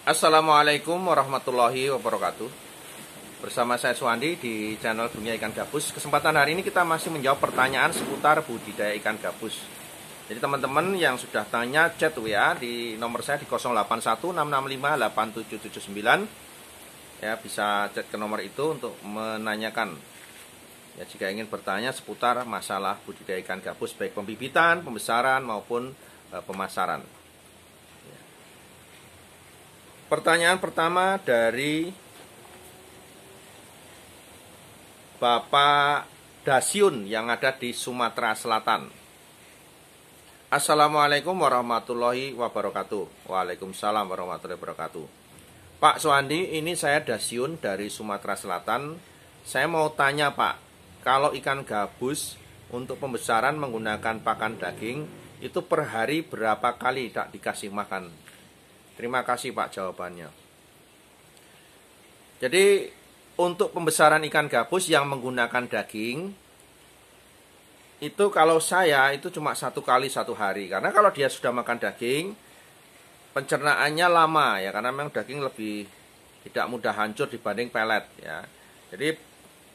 Assalamualaikum warahmatullahi wabarakatuh Bersama saya Suwandi di channel Dunia Ikan Gabus Kesempatan hari ini kita masih menjawab pertanyaan seputar budidaya ikan gabus Jadi teman-teman yang sudah tanya chat WA di nomor saya di 0816658779 Ya bisa chat ke nomor itu untuk menanyakan ya, Jika ingin bertanya seputar masalah budidaya ikan gabus Baik pembibitan, pembesaran maupun e, pemasaran Pertanyaan pertama dari Bapak Dasyun yang ada di Sumatera Selatan. Assalamualaikum warahmatullahi wabarakatuh. Waalaikumsalam warahmatullahi wabarakatuh. Pak Soandi, ini saya Dasyun dari Sumatera Selatan. Saya mau tanya Pak, kalau ikan gabus untuk pembesaran menggunakan pakan daging, itu per hari berapa kali tak dikasih makan? Terima kasih Pak jawabannya. Jadi untuk pembesaran ikan gabus yang menggunakan daging itu kalau saya itu cuma satu kali satu hari karena kalau dia sudah makan daging pencernaannya lama ya karena memang daging lebih tidak mudah hancur dibanding pelet ya jadi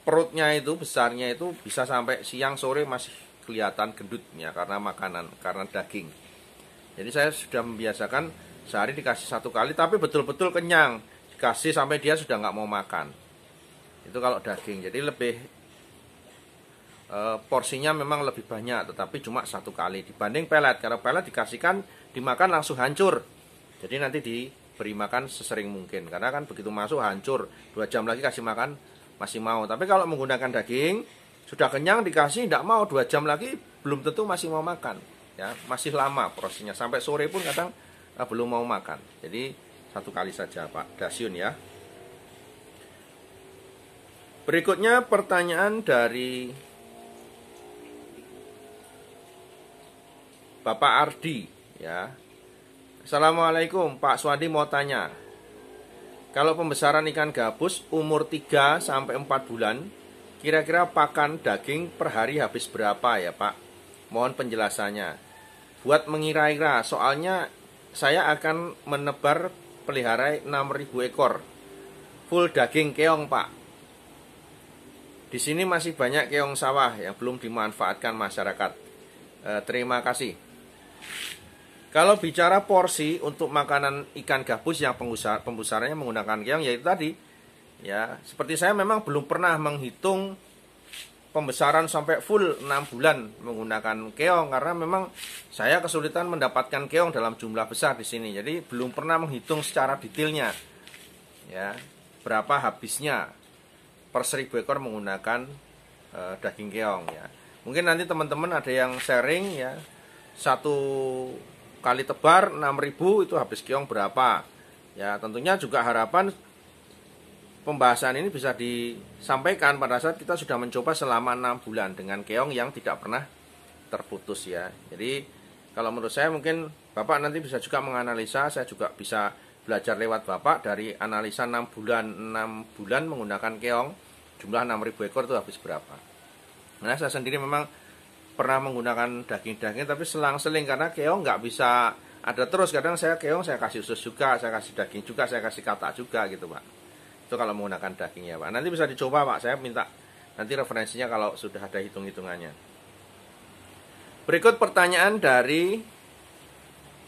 perutnya itu besarnya itu bisa sampai siang sore masih kelihatan gendutnya karena makanan karena daging jadi saya sudah membiasakan sehari dikasih satu kali tapi betul-betul kenyang dikasih sampai dia sudah nggak mau makan itu kalau daging jadi lebih e, porsinya memang lebih banyak tetapi cuma satu kali dibanding pelet karena pelet dikasihkan dimakan langsung hancur jadi nanti diberi makan sesering mungkin karena kan begitu masuk hancur dua jam lagi kasih makan masih mau tapi kalau menggunakan daging sudah kenyang dikasih tidak mau dua jam lagi belum tentu masih mau makan ya masih lama prosesnya sampai sore pun kadang ah, belum mau makan jadi satu kali saja Pak Dasyun ya berikutnya pertanyaan dari Bapak Ardi ya Assalamualaikum Pak Swadi mau tanya kalau pembesaran ikan gabus umur 3 sampai 4 bulan kira-kira pakan daging per hari habis berapa ya Pak mohon penjelasannya buat mengira-ira soalnya saya akan menebar pelihara 6000 ekor full daging keong pak di sini masih banyak keong sawah yang belum dimanfaatkan masyarakat e, terima kasih kalau bicara porsi untuk makanan ikan gabus yang pembesarannya menggunakan keong yaitu tadi ya seperti saya memang belum pernah menghitung pembesaran sampai full 6 bulan menggunakan keong karena memang saya kesulitan mendapatkan keong dalam jumlah besar di sini. Jadi belum pernah menghitung secara detailnya. Ya, berapa habisnya per 1000 ekor menggunakan e, daging keong ya. Mungkin nanti teman-teman ada yang sharing ya. Satu kali tebar 6000 itu habis keong berapa? Ya, tentunya juga harapan pembahasan ini bisa disampaikan pada saat kita sudah mencoba selama enam bulan dengan keong yang tidak pernah terputus ya. Jadi kalau menurut saya mungkin Bapak nanti bisa juga menganalisa, saya juga bisa belajar lewat Bapak dari analisa 6 bulan 6 bulan menggunakan keong jumlah 6000 ekor itu habis berapa. Nah, saya sendiri memang pernah menggunakan daging-daging tapi selang-seling karena keong nggak bisa ada terus kadang saya keong saya kasih usus juga, saya kasih daging juga, saya kasih kata juga gitu, Pak itu kalau menggunakan daging ya pak nanti bisa dicoba pak saya minta nanti referensinya kalau sudah ada hitung hitungannya berikut pertanyaan dari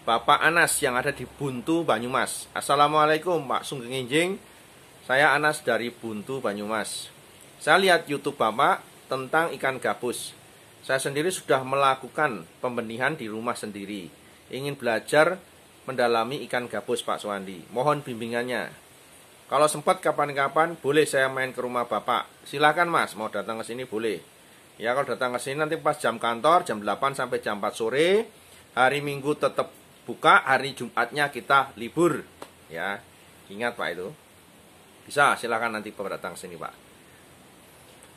Bapak Anas yang ada di Buntu Banyumas Assalamualaikum Pak Sunggeng Injing saya Anas dari Buntu Banyumas saya lihat YouTube Bapak tentang ikan gabus saya sendiri sudah melakukan pembenihan di rumah sendiri ingin belajar mendalami ikan gabus Pak Suwandi mohon bimbingannya kalau sempat kapan-kapan boleh saya main ke rumah bapak. Silakan mas, mau datang ke sini boleh. Ya kalau datang ke sini nanti pas jam kantor jam 8 sampai jam 4 sore. Hari Minggu tetap buka, hari Jumatnya kita libur. Ya, ingat pak itu. Bisa, silakan nanti bapak datang ke sini pak.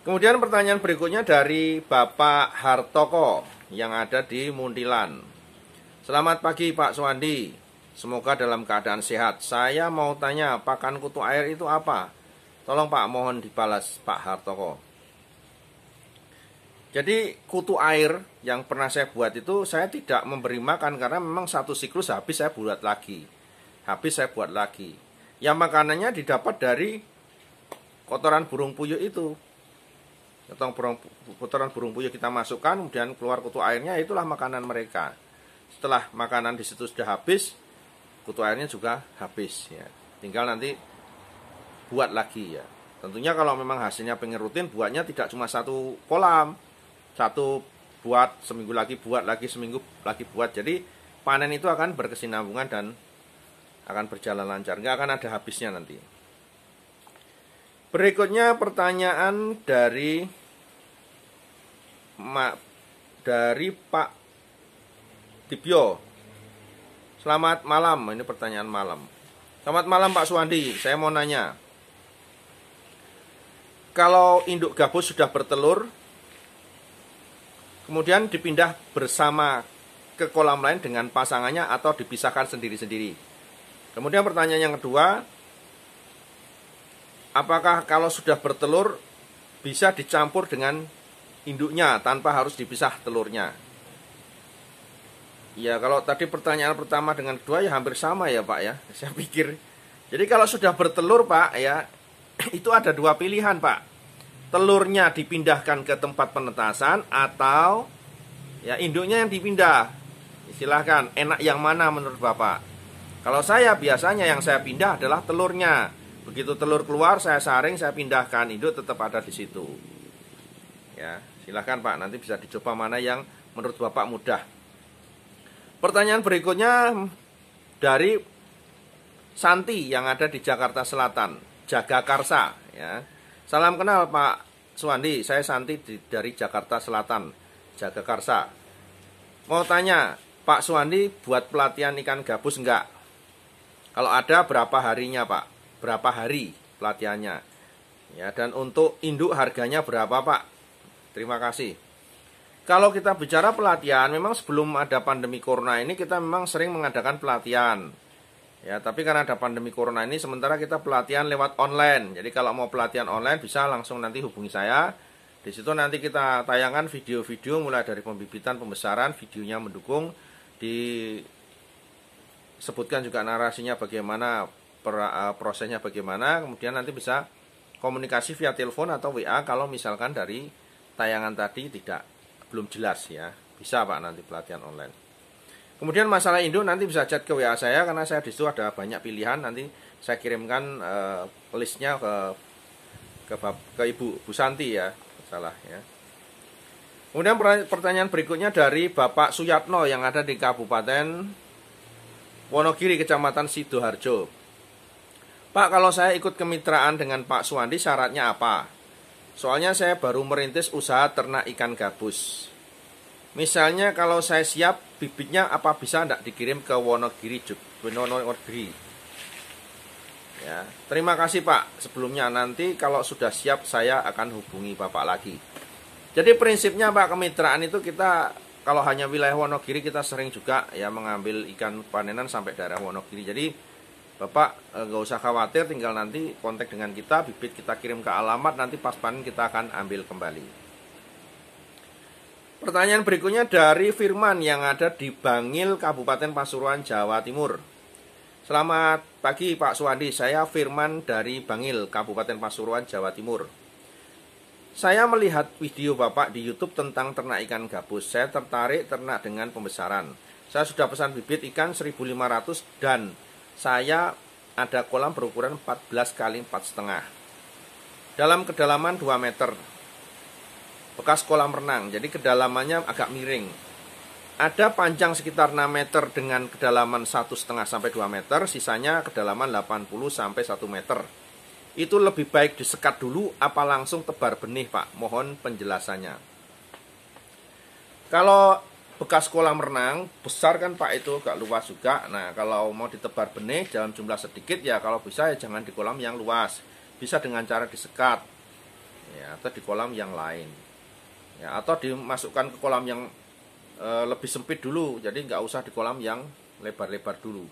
Kemudian pertanyaan berikutnya dari Bapak Hartoko yang ada di Muntilan. Selamat pagi Pak Suwandi. Semoga dalam keadaan sehat. Saya mau tanya, pakan kutu air itu apa? Tolong Pak, mohon dibalas Pak Hartoko. Jadi kutu air yang pernah saya buat itu saya tidak memberi makan karena memang satu siklus habis saya buat lagi. Habis saya buat lagi. Yang makanannya didapat dari kotoran burung puyuh itu. Kotoran burung, kotoran burung puyuh kita masukkan, kemudian keluar kutu airnya, itulah makanan mereka. Setelah makanan di situ sudah habis, kutu airnya juga habis ya tinggal nanti buat lagi ya tentunya kalau memang hasilnya pengen rutin buatnya tidak cuma satu kolam satu buat seminggu lagi buat lagi seminggu lagi buat jadi panen itu akan berkesinambungan dan akan berjalan lancar nggak akan ada habisnya nanti berikutnya pertanyaan dari mak dari Pak Tibio Selamat malam, ini pertanyaan malam. Selamat malam Pak Suwandi, saya mau nanya. Kalau induk gabus sudah bertelur, kemudian dipindah bersama ke kolam lain dengan pasangannya atau dipisahkan sendiri-sendiri. Kemudian pertanyaan yang kedua, apakah kalau sudah bertelur bisa dicampur dengan induknya tanpa harus dipisah telurnya? Ya kalau tadi pertanyaan pertama dengan kedua ya hampir sama ya Pak ya. Saya pikir. Jadi kalau sudah bertelur Pak ya itu ada dua pilihan Pak. Telurnya dipindahkan ke tempat penetasan atau ya induknya yang dipindah. Silahkan enak yang mana menurut Bapak. Kalau saya biasanya yang saya pindah adalah telurnya. Begitu telur keluar saya saring saya pindahkan induk tetap ada di situ. Ya, silahkan Pak nanti bisa dicoba mana yang menurut Bapak mudah. Pertanyaan berikutnya dari Santi yang ada di Jakarta Selatan, Jagakarsa. Ya. Salam kenal Pak Suwandi, saya Santi dari Jakarta Selatan, Jagakarsa. Mau tanya, Pak Suwandi buat pelatihan ikan gabus enggak? Kalau ada berapa harinya Pak? Berapa hari pelatihannya? Ya, dan untuk induk harganya berapa Pak? Terima kasih. Kalau kita bicara pelatihan, memang sebelum ada pandemi corona ini kita memang sering mengadakan pelatihan. Ya, tapi karena ada pandemi corona ini sementara kita pelatihan lewat online. Jadi kalau mau pelatihan online bisa langsung nanti hubungi saya. Di situ nanti kita tayangkan video-video mulai dari pembibitan, pembesaran, videonya mendukung disebutkan juga narasinya bagaimana, eh, prosesnya bagaimana, kemudian nanti bisa komunikasi via telepon atau WA kalau misalkan dari tayangan tadi tidak belum jelas ya. Bisa Pak nanti pelatihan online. Kemudian masalah induk nanti bisa chat ke WA saya karena saya di situ ada banyak pilihan nanti saya kirimkan uh, listnya ke ke, ke Ibu Bu Santi ya, salah ya. Kemudian pertanyaan berikutnya dari Bapak Suyatno yang ada di Kabupaten Wonogiri, Kecamatan Sidoarjo. Pak, kalau saya ikut kemitraan dengan Pak Suwandi, syaratnya apa? Soalnya saya baru merintis usaha ternak ikan gabus. Misalnya kalau saya siap bibitnya apa bisa tidak dikirim ke Wonogiri Wonogiri. Ya, terima kasih Pak. Sebelumnya nanti kalau sudah siap saya akan hubungi Bapak lagi. Jadi prinsipnya Pak kemitraan itu kita kalau hanya wilayah Wonogiri kita sering juga ya mengambil ikan panenan sampai daerah Wonogiri. Jadi Bapak eh, nggak usah khawatir, tinggal nanti kontak dengan kita, bibit kita kirim ke alamat, nanti pas panen kita akan ambil kembali. Pertanyaan berikutnya dari Firman yang ada di Bangil, Kabupaten Pasuruan, Jawa Timur. Selamat pagi Pak Suwandi, saya Firman dari Bangil, Kabupaten Pasuruan, Jawa Timur. Saya melihat video Bapak di YouTube tentang ternak ikan gabus. Saya tertarik ternak dengan pembesaran. Saya sudah pesan bibit ikan 1500 dan saya ada kolam berukuran 14 kali 4 setengah dalam kedalaman 2 meter bekas kolam renang jadi kedalamannya agak miring ada panjang sekitar 6 meter dengan kedalaman satu setengah sampai 2 meter sisanya kedalaman 80 sampai 1 meter itu lebih baik disekat dulu apa langsung tebar benih pak mohon penjelasannya kalau bekas kolam renang besar kan Pak itu gak luas juga. Nah, kalau mau ditebar benih dalam jumlah sedikit ya kalau bisa ya jangan di kolam yang luas. Bisa dengan cara disekat. Ya, atau di kolam yang lain. Ya, atau dimasukkan ke kolam yang e, lebih sempit dulu. Jadi nggak usah di kolam yang lebar-lebar dulu.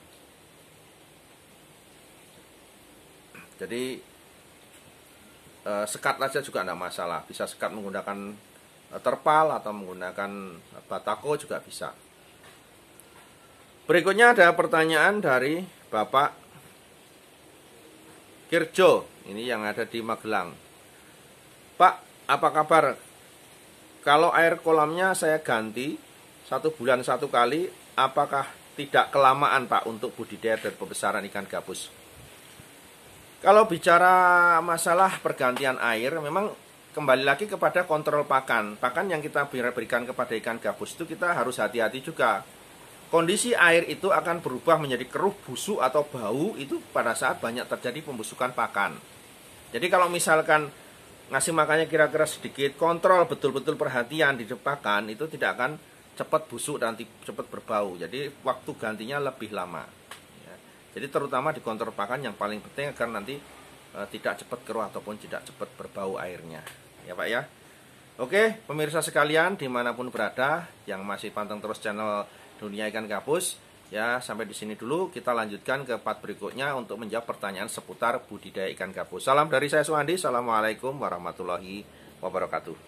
Jadi e, sekat aja juga tidak masalah. Bisa sekat menggunakan terpal atau menggunakan batako juga bisa. Berikutnya ada pertanyaan dari Bapak Kirjo, ini yang ada di Magelang. Pak, apa kabar? Kalau air kolamnya saya ganti satu bulan satu kali, apakah tidak kelamaan Pak untuk budidaya dan pembesaran ikan gabus? Kalau bicara masalah pergantian air, memang kembali lagi kepada kontrol pakan. Pakan yang kita berikan kepada ikan gabus itu kita harus hati-hati juga. Kondisi air itu akan berubah menjadi keruh, busuk atau bau itu pada saat banyak terjadi pembusukan pakan. Jadi kalau misalkan ngasih makannya kira-kira sedikit, kontrol betul-betul perhatian di pakan itu tidak akan cepat busuk dan cepat berbau. Jadi waktu gantinya lebih lama. Ya. Jadi terutama di kontrol pakan yang paling penting agar nanti eh, tidak cepat keruh ataupun tidak cepat berbau airnya ya Pak ya Oke pemirsa sekalian dimanapun berada yang masih pantang terus channel Dunia Ikan Gabus ya sampai di sini dulu kita lanjutkan ke part berikutnya untuk menjawab pertanyaan seputar budidaya ikan gabus. Salam dari saya Suandi, Assalamualaikum warahmatullahi wabarakatuh.